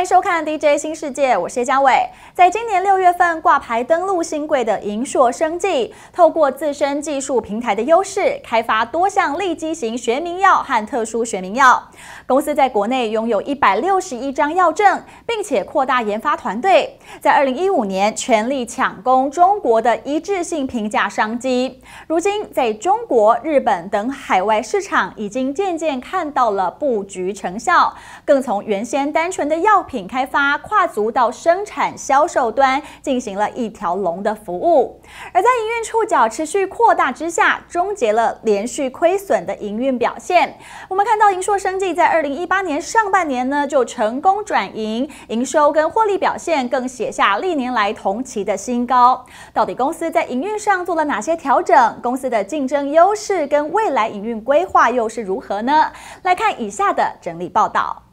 欢迎收看 DJ 新世界，我是叶嘉伟。在今年六月份挂牌登陆新贵的银硕生技，透过自身技术平台的优势，开发多项利基型学名药和特殊学名药。公司在国内拥有一百六十一张药证，并且扩大研发团队，在二零一五年全力抢攻中国的一致性评价商机。如今，在中国、日本等海外市场已经渐渐看到了布局成效，更从原先单纯的药。品开发跨足到生产、销售端进行了一条龙的服务，而在营运触角持续扩大之下，终结了连续亏损的营运表现。我们看到银硕生技在二零一八年上半年呢就成功转盈，营收跟获利表现更写下历年来同期的新高。到底公司在营运上做了哪些调整？公司的竞争优势跟未来营运规划又是如何呢？来看以下的整理报道。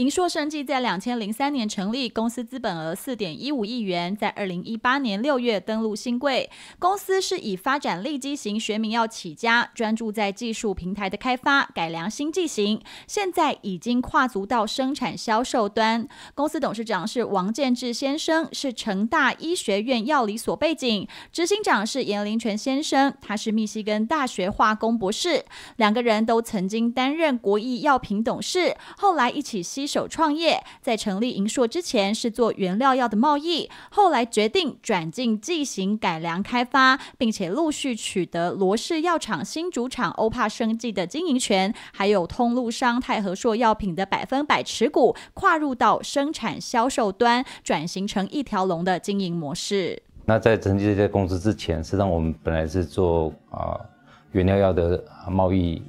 银硕生技在两千零三年成立，公司资本额四点一五亿元，在二零一八年六月登陆新贵。公司是以发展利基型学名药起家，专注在技术平台的开发改良新剂型，现在已经跨足到生产销售端。公司董事长是王建志先生，是成大医学院药理所背景；执行长是严林泉先生，他是密西根大学化工博士，两个人都曾经担任国益药品董事，后来一起吸。手创业在成立银硕之前是做原料药的贸易，后来决定转进进行改良开发，并且陆续取得罗氏药厂新主厂欧帕生计的经营权，还有通路商泰和硕药品的百分百持股，跨入到生产销售端，转型成一条龙的经营模式。那在成立这家公司之前，实际上我们本来是做啊原料药的贸易。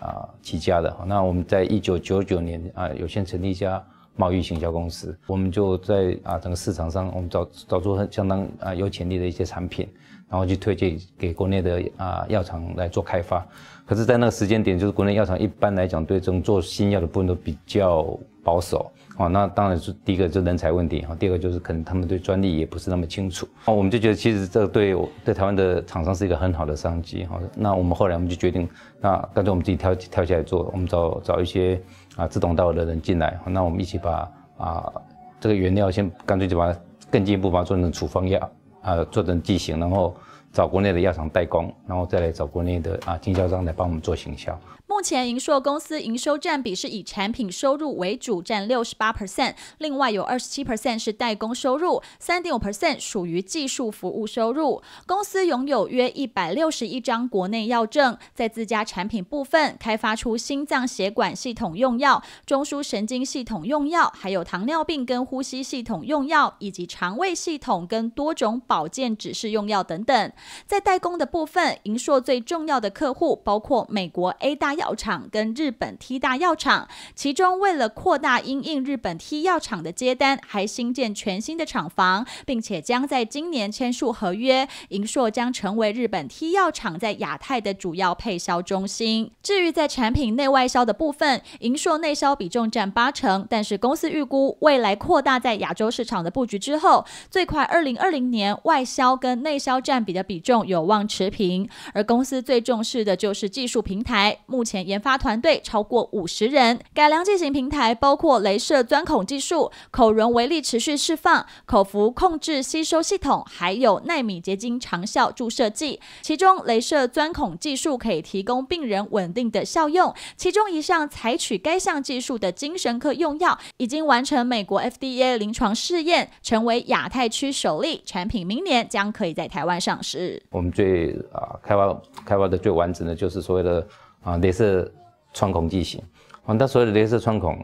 啊，起家的。那我们在一九九九年啊，有先成立一家贸易行销公司。我们就在啊整个市场上，我们找找出很相当啊有潜力的一些产品，然后去推荐给国内的啊药厂来做开发。可是，在那个时间点，就是国内药厂一般来讲对这种做新药的部分都比较。保守哦，那当然是第一个就是人才问题哈，第二个就是可能他们对专利也不是那么清楚哦。我们就觉得其实这个对对台湾的厂商是一个很好的商机哈。那我们后来我们就决定，那干脆我们自己跳跳起来做，我们找找一些啊志同道合的人进来，那我们一起把啊这个原料先干脆就把它更进一步把它做成处方药啊，做成剂型，然后找国内的药厂代工，然后再来找国内的啊经销商来帮我们做行销。目前，盈硕公司营收占比是以产品收入为主，占六十八 percent，另外有二十七 percent 是代工收入，三点五 percent 属于技术服务收入。公司拥有约一百六十一张国内药证，在自家产品部分，开发出心脏血管系统用药、中枢神经系统用药，还有糖尿病跟呼吸系统用药，以及肠胃系统跟多种保健指示用药等等。在代工的部分，盈硕最重要的客户包括美国 A 大。药厂跟日本 T 大药厂，其中为了扩大应应日本 T 药厂的接单，还新建全新的厂房，并且将在今年签署合约，银硕将成为日本 T 药厂在亚太的主要配销中心。至于在产品内外销的部分，银硕内销比重占八成，但是公司预估未来扩大在亚洲市场的布局之后，最快二零二零年外销跟内销占比的比重有望持平。而公司最重视的就是技术平台，目前。前研发团队超过五十人，改良剂型平台包括镭射钻孔技术、口容微粒持续释放、口服控制吸收系统，还有纳米结晶长效注射剂。其中镭射钻孔技术可以提供病人稳定的效用。其中一项采取该项技术的精神科用药已经完成美国 FDA 临床试验，成为亚太区首例产品，明年将可以在台湾上市。我们最啊开发开发的最完整的，就是所谓的。啊，镭射穿孔剂型，啊，它所谓的镭射穿孔，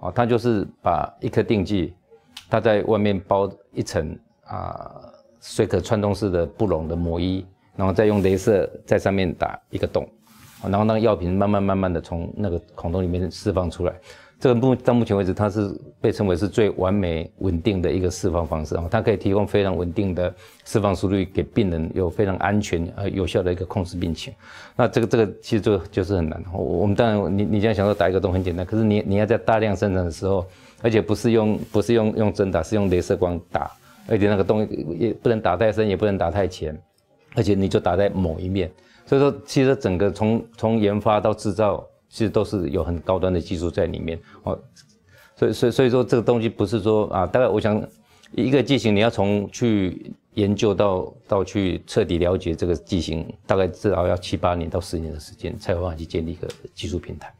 啊，它就是把一颗定剂，它在外面包一层啊，水可穿洞式的布隆的膜衣，然后再用镭射在上面打一个洞，然后让药品慢慢慢慢的从那个孔洞里面释放出来。这个目到目前为止，它是被称为是最完美、稳定的一个释放方式啊！它可以提供非常稳定的释放速率给病人，有非常安全、呃有效的一个控制病情。那这个这个其实就就是很难。我们当然，你你样想说打一个洞很简单，可是你你要在大量生产的时候，而且不是用不是用用针打，是用镭射光打，而且那个洞也不能打太深，也不能打太浅，而且你就打在某一面。所以说，其实整个从从研发到制造。其实都是有很高端的技术在里面哦，所以，所，所以说这个东西不是说啊，大概我想一个机型你要从去。研究到到去彻底了解这个剂型，大概至少要七八年到十年的时间，才有办法去建立一个技术平台。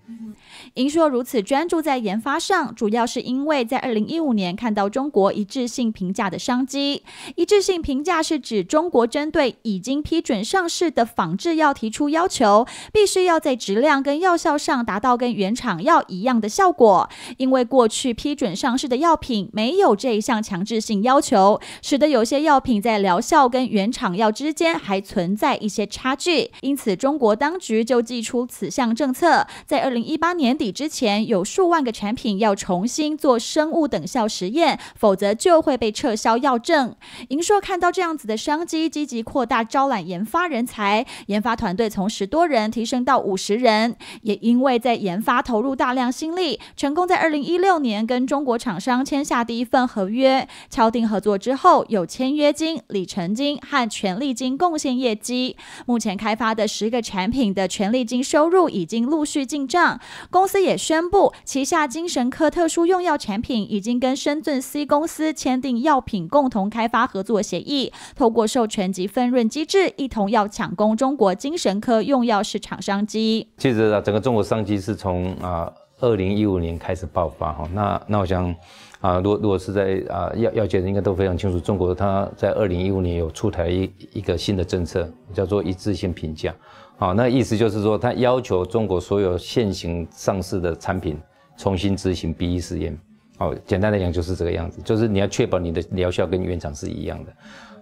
您说如此专注在研发上，主要是因为在二零一五年看到中国一致性评价的商机。一致性评价是指中国针对已经批准上市的仿制药提出要求，必须要在质量跟药效上达到跟原厂药一样的效果。因为过去批准上市的药品没有这一项强制性要求，使得有些药品。在疗效跟原厂药之间还存在一些差距，因此中国当局就祭出此项政策，在二零一八年底之前，有数万个产品要重新做生物等效实验，否则就会被撤销药证。银硕看到这样子的商机，积极扩大招揽研发人才，研发团队从十多人提升到五十人，也因为在研发投入大量心力，成功在二零一六年跟中国厂商签下第一份合约。敲定合作之后，有签约金。里程金和权利金贡献业绩，目前开发的十个产品的权利金收入已经陆续进账。公司也宣布，旗下精神科特殊用药产品已经跟深圳 C 公司签订药品共同开发合作协议，透过授权及分润机制，一同要抢攻中国精神科用药市场商机。其实啊，整个中国商机是从啊。二零一五年开始爆发哈，那那我想啊，如果如果是在啊药药界人应该都非常清楚，中国它在二零一五年有出台一一个新的政策，叫做一致性评价，好，那意思就是说它要求中国所有现行上市的产品重新执行 B E 试验，哦，简单来讲就是这个样子，就是你要确保你的疗效跟原厂是一样的，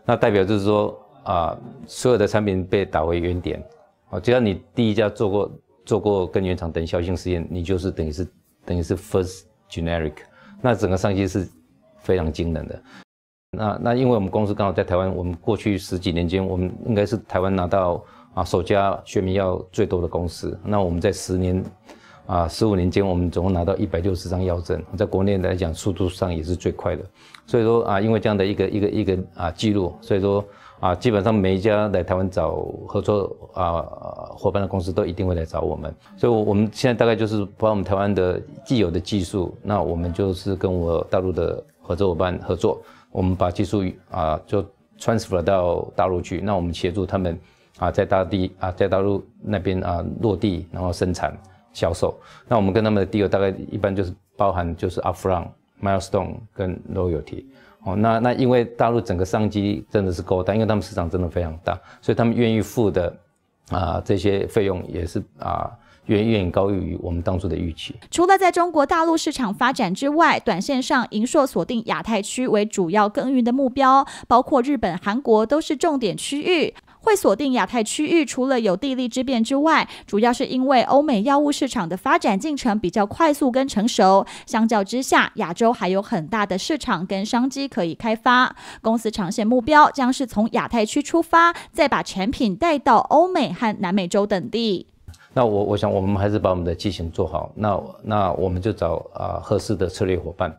那代表就是说啊，所有的产品被打回原点，哦，只要你第一家做过。做过根原厂等效性实验，你就是等于是等于是 first generic，那整个商机是非常惊人的。那那因为我们公司刚好在台湾，我们过去十几年间，我们应该是台湾拿到啊首家学名药最多的公司。那我们在十年啊十五年间，我们总共拿到一百六十张药证，在国内来讲速度上也是最快的。所以说啊，因为这样的一个一个一个啊记录，所以说。啊，基本上每一家来台湾找合作啊伙伴的公司都一定会来找我们，所以我们现在大概就是把我们台湾的既有的技术，那我们就是跟我大陆的合作伙伴合作，我们把技术啊就 transfer 到大陆去，那我们协助他们啊在大地啊在大陆那边啊落地，然后生产销售，那我们跟他们的 deal 大概一般就是包含就是 upfront milestone 跟 royalty。哦，那那因为大陆整个商机真的是够大，因为他们市场真的非常大，所以他们愿意付的啊这些费用也是啊，远远远高于我们当初的预期。除了在中国大陆市场发展之外，短线上，银硕锁定亚太区为主要耕耘的目标，包括日本、韩国都是重点区域。会锁定亚太区域，除了有地利之便之外，主要是因为欧美药物市场的发展进程比较快速跟成熟，相较之下，亚洲还有很大的市场跟商机可以开发。公司长线目标将是从亚太区出发，再把产品带到欧美和南美洲等地。那我我想，我们还是把我们的机型做好，那那我们就找啊合适的策略伙伴，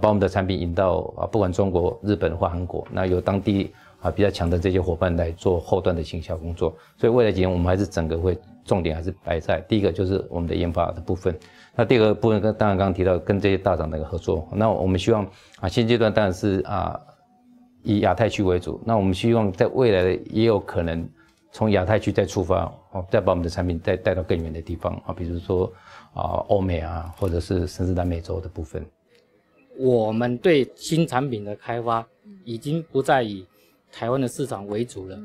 把我们的产品引到啊不管中国、日本或韩国，那有当地。啊，比较强的这些伙伴来做后端的行销工作，所以未来几年我们还是整个会重点还是摆在第一个就是我们的研发的部分，那第二个部分跟当然刚刚提到跟这些大厂的一个合作，那我们希望啊，现阶段当然是啊以亚太区为主，那我们希望在未来的也有可能从亚太区再出发，哦，再把我们的产品再带到更远的地方啊，比如说啊欧美啊，或者是甚至南美洲的部分。我们对新产品的开发已经不再以。台湾的市场为主了，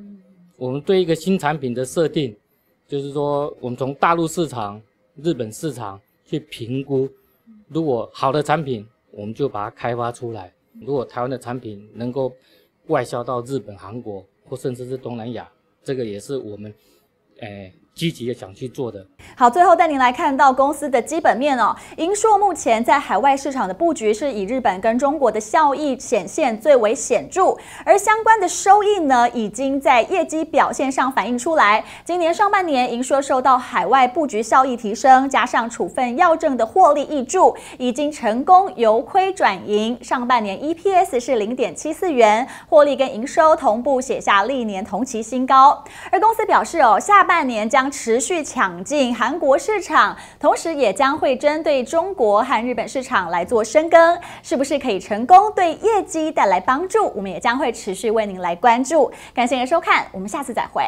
我们对一个新产品的设定，就是说我们从大陆市场、日本市场去评估，如果好的产品，我们就把它开发出来；如果台湾的产品能够外销到日本、韩国，或甚至是东南亚，这个也是我们，哎。积极的想去做的。好，最后带您来看到公司的基本面哦。银硕目前在海外市场的布局是以日本跟中国的效益显现最为显著，而相关的收益呢，已经在业绩表现上反映出来。今年上半年，银硕受到海外布局效益提升，加上处分药证的获利益助，已经成功由亏转盈。上半年 EPS 是零点七四元，获利跟营收同步写下历年同期新高。而公司表示哦，下半年将持续抢进韩国市场，同时也将会针对中国和日本市场来做深耕，是不是可以成功对业绩带来帮助？我们也将会持续为您来关注。感谢您的收看，我们下次再会。